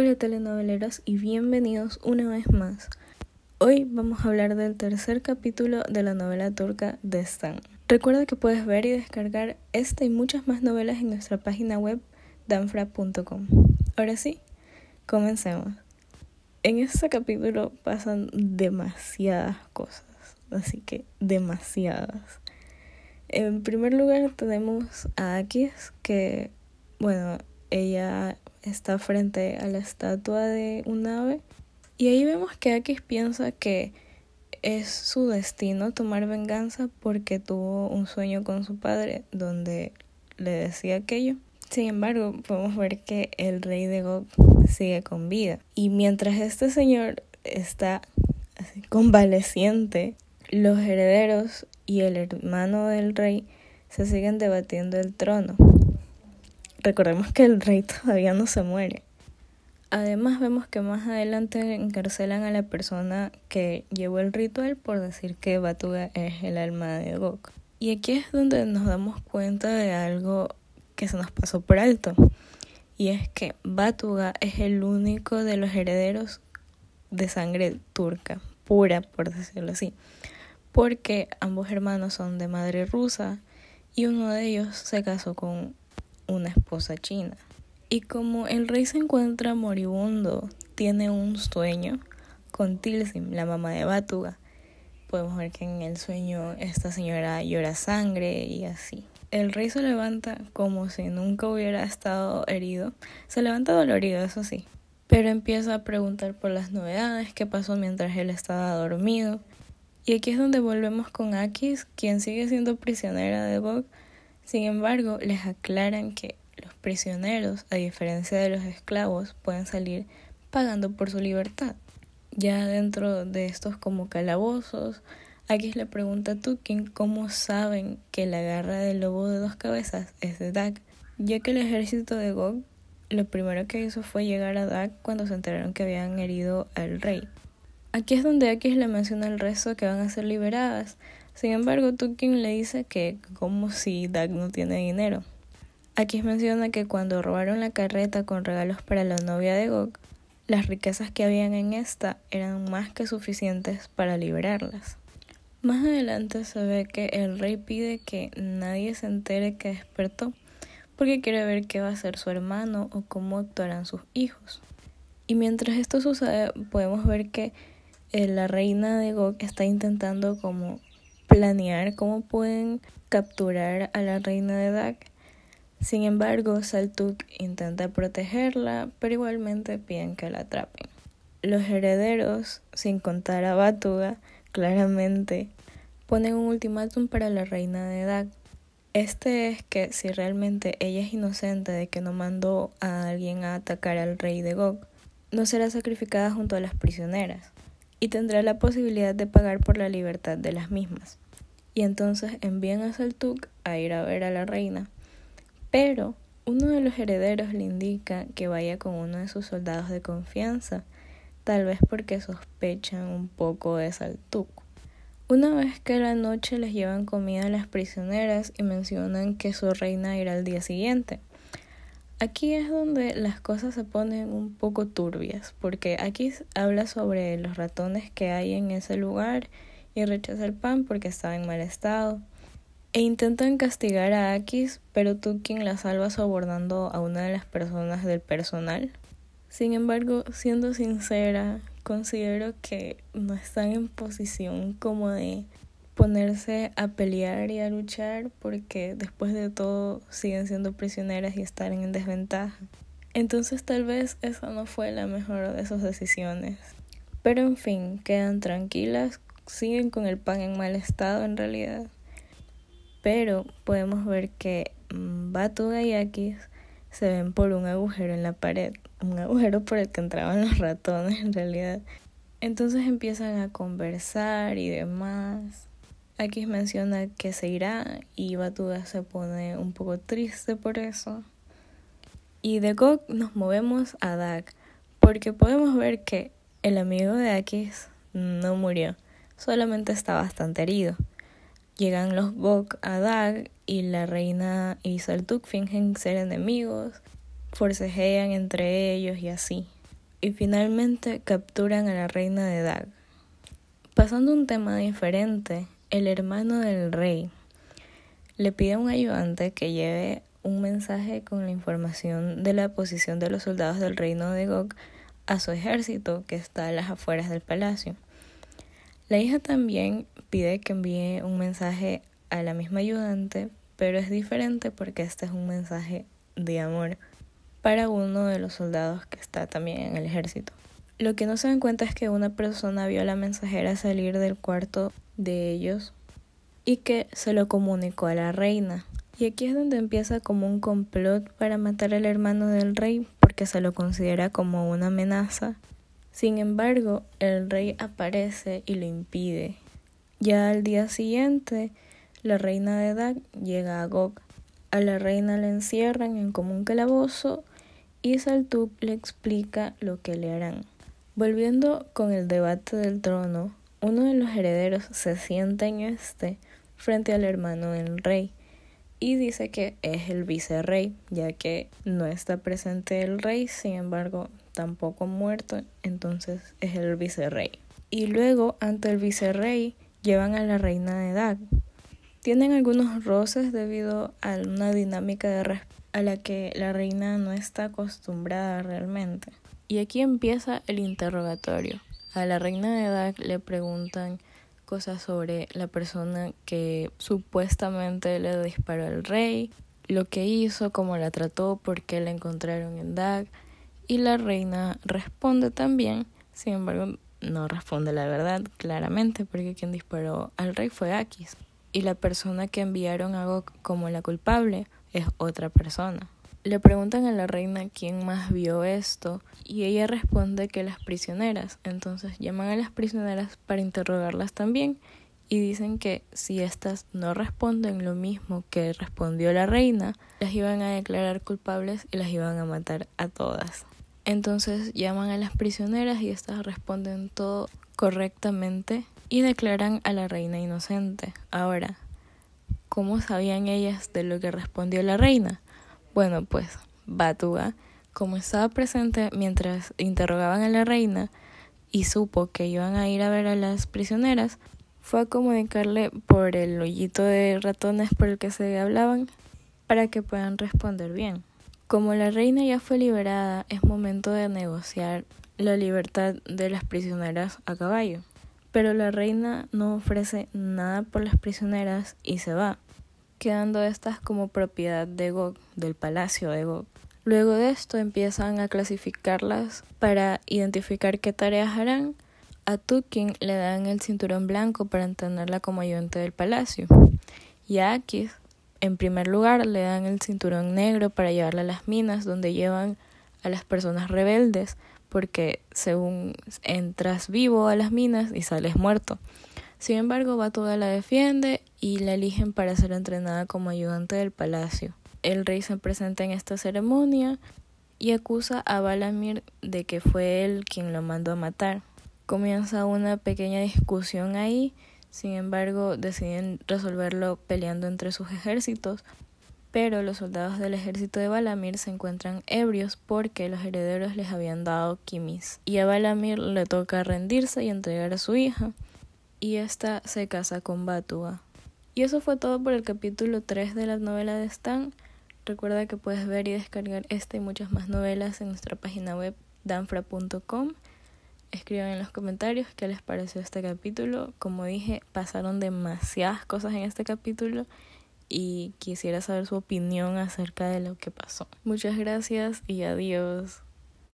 Hola telenoveleros y bienvenidos una vez más. Hoy vamos a hablar del tercer capítulo de la novela turca de Stan. Recuerda que puedes ver y descargar esta y muchas más novelas en nuestra página web danfra.com. Ahora sí, comencemos. En este capítulo pasan demasiadas cosas, así que demasiadas. En primer lugar tenemos a Akis, que, bueno, ella está frente a la estatua de un ave. Y ahí vemos que Akis piensa que es su destino tomar venganza porque tuvo un sueño con su padre donde le decía aquello. Sin embargo, podemos ver que el rey de Gog sigue con vida. Y mientras este señor está convaleciente, los herederos y el hermano del rey se siguen debatiendo el trono. Recordemos que el rey todavía no se muere. Además vemos que más adelante encarcelan a la persona que llevó el ritual por decir que Batuga es el alma de Gok. Y aquí es donde nos damos cuenta de algo que se nos pasó por alto. Y es que Batuga es el único de los herederos de sangre turca, pura por decirlo así. Porque ambos hermanos son de madre rusa y uno de ellos se casó con una esposa china. Y como el rey se encuentra moribundo, tiene un sueño con Tilsim, la mamá de Batuga. Podemos ver que en el sueño esta señora llora sangre y así. El rey se levanta como si nunca hubiera estado herido. Se levanta dolorido, eso sí. Pero empieza a preguntar por las novedades Qué pasó mientras él estaba dormido. Y aquí es donde volvemos con Akis, quien sigue siendo prisionera de Bog, sin embargo, les aclaran que los prisioneros, a diferencia de los esclavos, pueden salir pagando por su libertad. Ya dentro de estos como calabozos, aquí le pregunta pregunta Tukin, ¿cómo saben que la garra del lobo de dos cabezas es de Dak? Ya que el ejército de Gog lo primero que hizo fue llegar a Dak cuando se enteraron que habían herido al rey. Aquí es donde Akis le menciona al resto que van a ser liberadas, sin embargo, Tukin le dice que como si Dag no tiene dinero. Aquí menciona que cuando robaron la carreta con regalos para la novia de Gok, las riquezas que habían en esta eran más que suficientes para liberarlas. Más adelante se ve que el rey pide que nadie se entere que despertó, porque quiere ver qué va a hacer su hermano o cómo actuarán sus hijos. Y mientras esto sucede, podemos ver que eh, la reina de Gok está intentando como planear cómo pueden capturar a la reina de Dak. Sin embargo, Saltuk intenta protegerla, pero igualmente piden que la atrapen. Los herederos, sin contar a Batuga, claramente ponen un ultimátum para la reina de Dag. Este es que si realmente ella es inocente de que no mandó a alguien a atacar al rey de Gog, no será sacrificada junto a las prisioneras y tendrá la posibilidad de pagar por la libertad de las mismas y entonces envían a Saltuk a ir a ver a la reina. Pero uno de los herederos le indica que vaya con uno de sus soldados de confianza, tal vez porque sospechan un poco de Saltuk. Una vez que la noche les llevan comida a las prisioneras y mencionan que su reina irá al día siguiente. Aquí es donde las cosas se ponen un poco turbias, porque aquí habla sobre los ratones que hay en ese lugar y rechaza el pan porque estaba en mal estado. E intentan castigar a Akis, pero quien la salva sobornando a una de las personas del personal. Sin embargo, siendo sincera, considero que no están en posición como de ponerse a pelear y a luchar porque después de todo siguen siendo prisioneras y están en desventaja. Entonces tal vez esa no fue la mejor de sus decisiones. Pero en fin, quedan tranquilas siguen con el pan en mal estado en realidad. Pero podemos ver que y mm, Akis se ven por un agujero en la pared, un agujero por el que entraban los ratones en realidad. Entonces empiezan a conversar y demás. Akis menciona que se irá y Batuga se pone un poco triste por eso. Y de Gok nos movemos a Dak, porque podemos ver que el amigo de Akis no murió solamente está bastante herido. Llegan los Bok a Dag y la reina y Saltuk fingen ser enemigos, forcejean entre ellos y así. Y finalmente capturan a la reina de Dag. Pasando a un tema diferente, el hermano del rey le pide a un ayudante que lleve un mensaje con la información de la posición de los soldados del reino de Gog a su ejército que está a las afueras del palacio. La hija también pide que envíe un mensaje a la misma ayudante, pero es diferente porque este es un mensaje de amor para uno de los soldados que está también en el ejército. Lo que no se dan cuenta es que una persona vio a la mensajera salir del cuarto de ellos y que se lo comunicó a la reina. Y aquí es donde empieza como un complot para matar al hermano del rey porque se lo considera como una amenaza sin embargo, el rey aparece y lo impide. Ya al día siguiente, la reina de Dag llega a Gog. A la reina la encierran en como un calabozo y Saltuk le explica lo que le harán. Volviendo con el debate del trono, uno de los herederos se sienta en este frente al hermano del rey y dice que es el vicerrey, ya que no está presente el rey, sin embargo, tampoco muerto, entonces es el vicerrey. Y luego, ante el vicerrey, llevan a la reina de Dag... Tienen algunos roces debido a una dinámica de a la que la reina no está acostumbrada realmente. Y aquí empieza el interrogatorio. A la reina de Dag le preguntan cosas sobre la persona que supuestamente le disparó al rey, lo que hizo, cómo la trató, por qué la encontraron en Dag y la reina responde también, sin embargo no responde la verdad claramente porque quien disparó al rey fue Aquis y la persona que enviaron a Gok como la culpable es otra persona. Le preguntan a la reina quién más vio esto y ella responde que las prisioneras. Entonces llaman a las prisioneras para interrogarlas también y dicen que si éstas no responden lo mismo que respondió la reina, las iban a declarar culpables y las iban a matar a todas. Entonces llaman a las prisioneras y éstas responden todo correctamente y declaran a la reina inocente. Ahora, ¿cómo sabían ellas de lo que respondió la reina? Bueno, pues Batuga... como estaba presente mientras interrogaban a la reina y supo que iban a ir a ver a las prisioneras, fue a comunicarle por el hoyito de ratones por el que se hablaban para que puedan responder bien. Como la reina ya fue liberada, es momento de negociar la libertad de las prisioneras a caballo. Pero la reina no ofrece nada por las prisioneras y se va, quedando estas como propiedad de Gog, del palacio de Gog. Luego de esto empiezan a clasificarlas para identificar qué tareas harán a Tukin le dan el cinturón blanco para entrenarla como ayudante del palacio. Y a Akis, en primer lugar, le dan el cinturón negro para llevarla a las minas donde llevan a las personas rebeldes, porque según entras vivo a las minas y sales muerto. Sin embargo, Batuda la defiende y la eligen para ser entrenada como ayudante del palacio. El rey se presenta en esta ceremonia y acusa a Balamir de que fue él quien lo mandó a matar. Comienza una pequeña discusión ahí, sin embargo deciden resolverlo peleando entre sus ejércitos, pero los soldados del ejército de Balamir se encuentran ebrios porque los herederos les habían dado Kimis, y a Balamir le toca rendirse y entregar a su hija, y ésta se casa con Batua. Y eso fue todo por el capítulo 3 de la novela de Stan. Recuerda que puedes ver y descargar esta y muchas más novelas en nuestra página web danfra.com. Escriban en los comentarios qué les pareció este capítulo. Como dije, pasaron demasiadas cosas en este capítulo y quisiera saber su opinión acerca de lo que pasó. Muchas gracias y adiós.